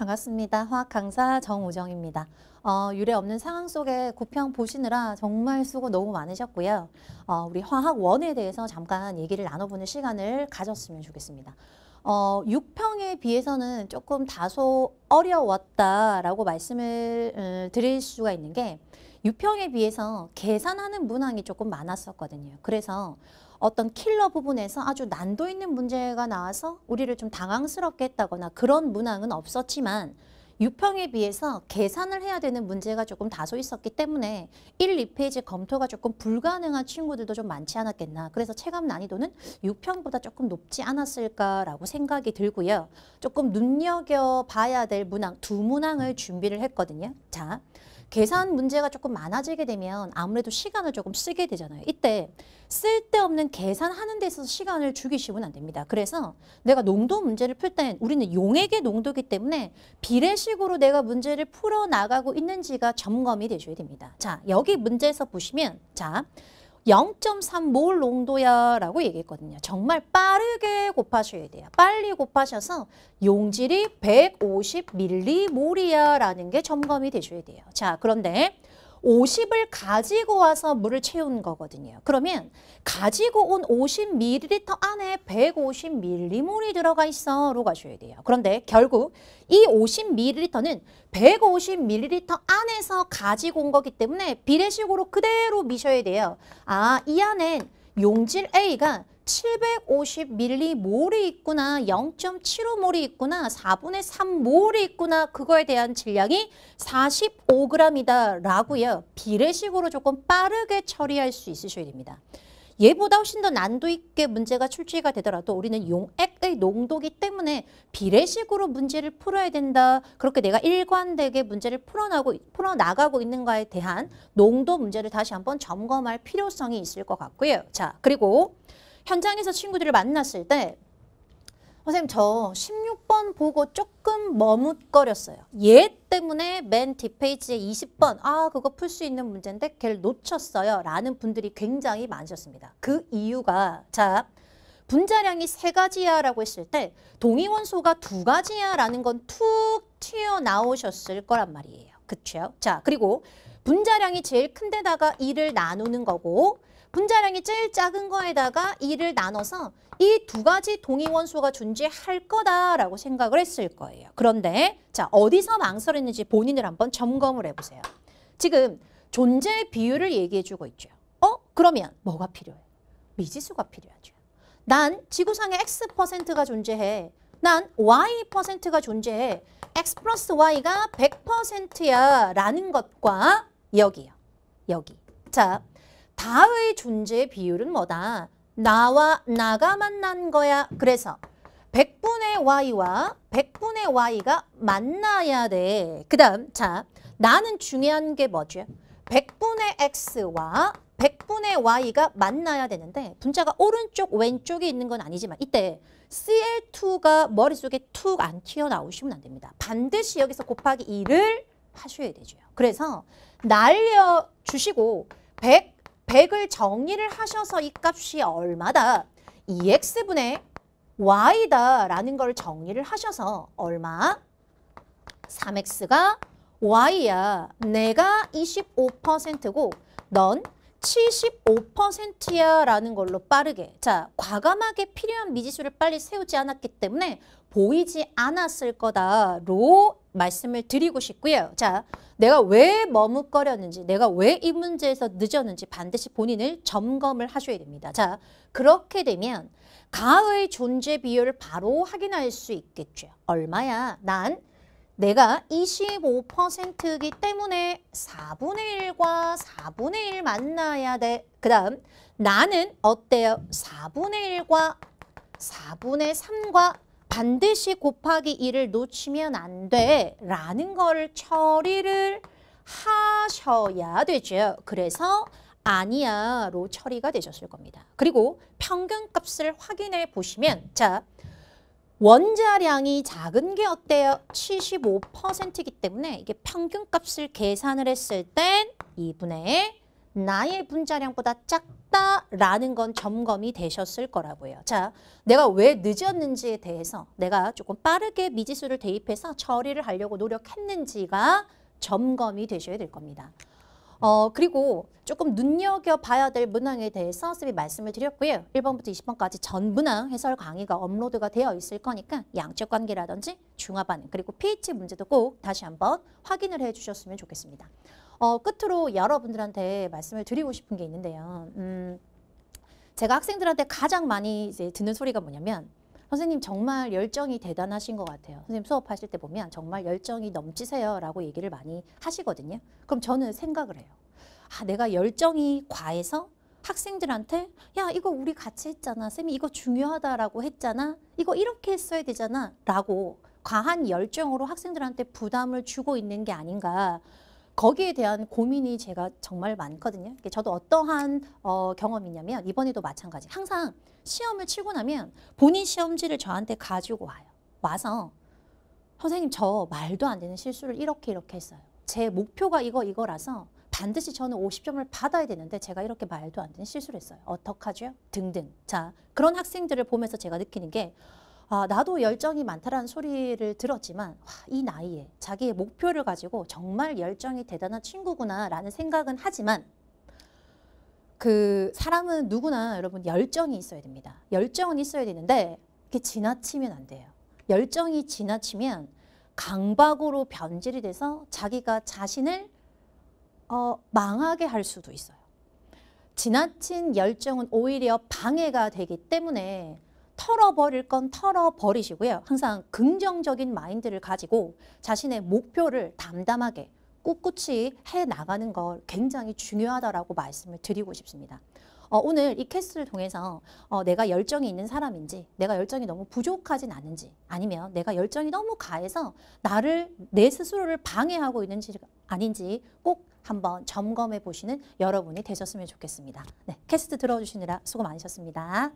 반갑습니다. 화학 강사 정우정입니다. 어, 유례 없는 상황 속에 고평 보시느라 정말 수고 너무 많으셨고요. 어, 우리 화학원에 대해서 잠깐 얘기를 나눠보는 시간을 가졌으면 좋겠습니다. 어, 6평에 비해서는 조금 다소 어려웠다라고 말씀을 음, 드릴 수가 있는 게 6평에 비해서 계산하는 문항이 조금 많았었거든요. 그래서 어떤 킬러 부분에서 아주 난도 있는 문제가 나와서 우리를 좀 당황스럽게 했다거나 그런 문항은 없었지만 유평에 비해서 계산을 해야 되는 문제가 조금 다소 있었기 때문에 1, 2페이지 검토가 조금 불가능한 친구들도 좀 많지 않았겠나. 그래서 체감 난이도는 6평보다 조금 높지 않았을까라고 생각이 들고요. 조금 눈여겨봐야 될 문항, 두 문항을 준비를 했거든요. 자, 계산 문제가 조금 많아지게 되면 아무래도 시간을 조금 쓰게 되잖아요. 이때 쓸데없는 계산하는 데 있어서 시간을 죽이시면 안 됩니다. 그래서 내가 농도 문제를 풀땐 우리는 용액의 농도기 때문에 비례식으로 내가 문제를 풀어나가고 있는지가 점검이 되셔야 됩니다. 자, 여기 문제에서 보시면 자, 0.3몰 농도야라고 얘기했거든요. 정말 빠르게 곱하셔야 돼요. 빨리 곱하셔서 용질이 1 5 0밀리몰이야라는게 점검이 되셔야 돼요. 자, 그런데 50을 가지고 와서 물을 채운 거거든요. 그러면 가지고 온 50ml 안에 1 5 0 m l 이 들어가 있어로 가셔야 돼요. 그런데 결국 이 50ml는 150ml 안에서 가지고 온 거기 때문에 비례식으로 그대로 미셔야 돼요. 아, 이 안엔 용질 A가 750밀리몰이 있구나, 0.75몰이 있구나, 4분의 3몰이 있구나 그거에 대한 질량이 45g이다 라고요. 비례식으로 조금 빠르게 처리할 수 있으셔야 됩니다. 얘보다 훨씬 더 난도 있게 문제가 출제가 되더라도 우리는 용액의 농도기 때문에 비례식으로 문제를 풀어야 된다. 그렇게 내가 일관되게 문제를 풀어나고, 풀어나가고 있는가에 대한 농도 문제를 다시 한번 점검할 필요성이 있을 것 같고요. 자, 그리고 현장에서 친구들을 만났을 때 선생님 저 16번 보고 조금 머뭇거렸어요. 얘 때문에 맨 뒷페이지에 20번 아 그거 풀 수 있는 문제인데 걔를 놓쳤어요. 라는 분들이 굉장히 많으셨습니다. 그 이유가 자 분자량이 세 가지야 라고 했을 때 동의원소가 두 가지야 라는 건 툭 튀어나오셨을 거란 말이에요. 그쵸? 자 그리고 분자량이 제일 큰 데다가 2를 나누는 거고 분자량이 제일 작은 거에다가 2를 나눠서 이 두 가지 동위원소가 존재할 거다라고 생각을 했을 거예요. 그런데 자 어디서 망설였는지 본인을 한번 점검을 해보세요. 지금 존재 비율을 얘기해주고 있죠. 어? 그러면 뭐가 필요해? 미지수가 필요하죠. 난 지구상에 X 퍼센트가 존재해. 난 Y 퍼센트가 존재해. X 플러스 Y가 100%야 라는 것과 여기요. 여기. 자, 다의 존재의 비율은 뭐다? 나와 나가 만난 거야. 그래서 100분의 y와 100분의 y가 만나야 돼. 그 다음 자 나는 중요한 게 뭐죠? 100분의 x와 100분의 y가 만나야 되는데 분자가 오른쪽 왼쪽에 있는 건 아니지만 이때 CL2가 머릿속에 툭 안 튀어나오시면 안 됩니다. 반드시 여기서 곱하기 2를 하셔야 되죠. 그래서 날려주시고 100 100을 정리를 하셔서 이 값이 얼마다 EX분의 Y다 라는 걸정리를 하셔서 얼마? 3X가 Y야. 내가 25%고 넌 75%야 라는 걸로 빠르게 자 과감하게 필요한 미지수를 빨리 세우지 않았기 때문에 보이지 않았을 거다로 말씀을 드리고 싶고요. 자, 내가 왜 머뭇거렸는지, 내가 왜 이 문제에서 늦었는지 반드시 본인을 점검을 하셔야 됩니다. 자, 그렇게 되면 가의 존재 비율을 바로 확인할 수 있겠죠. 얼마야? 난 내가 25%이기 때문에 4분의 1과 4분의 1 만나야 돼. 그 다음 나는 어때요? 4분의 1과 4분의 3과 반드시 곱하기 2를 놓치면 안 돼. 라는 걸 처리를 하셔야 되죠. 그래서 아니야로 처리가 되셨을 겁니다. 그리고 평균값을 확인해 보시면 자 원자량이 작은 게 어때요? 75%이기 때문에 이게 평균값을 계산을 했을 땐 2분의 나의 분자량보다 작다라는 건 점검이 되셨을 거라고요. 자, 내가 왜 늦었는지에 대해서 내가 조금 빠르게 미지수를 대입해서 처리를 하려고 노력했는지가 점검이 되셔야 될 겁니다. 어 그리고 조금 눈여겨봐야 될 문항에 대해서 선 쌤이 말씀을 드렸고요. 1번부터 20번까지 전 문항 해설 강의가 업로드가 되어 있을 거니까 양적 관계라든지 중화 반응 그리고 pH 문제도 꼭 다시 한번 확인을 해주셨으면 좋겠습니다. 어, 끝으로 여러분들한테 말씀을 드리고 싶은 게 있는데요. 음, 제가 학생들한테 가장 많이 이제 듣는 소리가 뭐냐면 선생님 정말 열정이 대단하신 것 같아요. 선생님 수업하실 때 보면 정말 열정이 넘치세요 라고 얘기를 많이 하시거든요. 그럼 저는 생각을 해요. 아, 내가 열정이 과해서 학생들한테 야 이거 우리 같이 했잖아 쌤이 이거 중요하다라고 했잖아 이거 이렇게 했어야 되잖아 라고 과한 열정으로 학생들한테 부담을 주고 있는 게 아닌가 거기에 대한 고민이 제가 정말 많거든요. 저도 어떠한 어, 경험이냐면 이번에도 마찬가지. 항상 시험을 치고 나면 본인 시험지를 저한테 가지고 와요. 와서 선생님 저 말도 안 되는 실수를 이렇게 이렇게 했어요. 제 목표가 이거 이거라서 반드시 저는 50점을 받아야 되는데 제가 이렇게 말도 안 되는 실수를 했어요. 어떡하죠? 등등. 자 그런 학생들을 보면서 제가 느끼는 게 아, 나도 열정이 많다라는 소리를 들었지만 와, 이 나이에 자기의 목표를 가지고 정말 열정이 대단한 친구구나라는 생각은 하지만 그 사람은 누구나 여러분 열정이 있어야 됩니다. 열정은 있어야 되는데 그게 지나치면 안 돼요. 열정이 지나치면 강박으로 변질이 돼서 자기가 자신을 어, 망하게 할 수도 있어요. 지나친 열정은 오히려 방해가 되기 때문에 털어버릴 건 털어버리시고요. 항상 긍정적인 마인드를 가지고 자신의 목표를 담담하게 꿋꿋이 해나가는 걸 굉장히 중요하다고 말씀을 드리고 싶습니다. 어, 오늘 이 캐스를 통해서 어, 내가 열정이 있는 사람인지 내가 열정이 너무 부족하진 않은지 아니면 내가 열정이 너무 가해서 나를 내 스스로를 방해하고 있는지 아닌지 꼭 한번 점검해 보시는 여러분이 되셨으면 좋겠습니다. 네, 캐스트 들어주시느라 수고 많으셨습니다.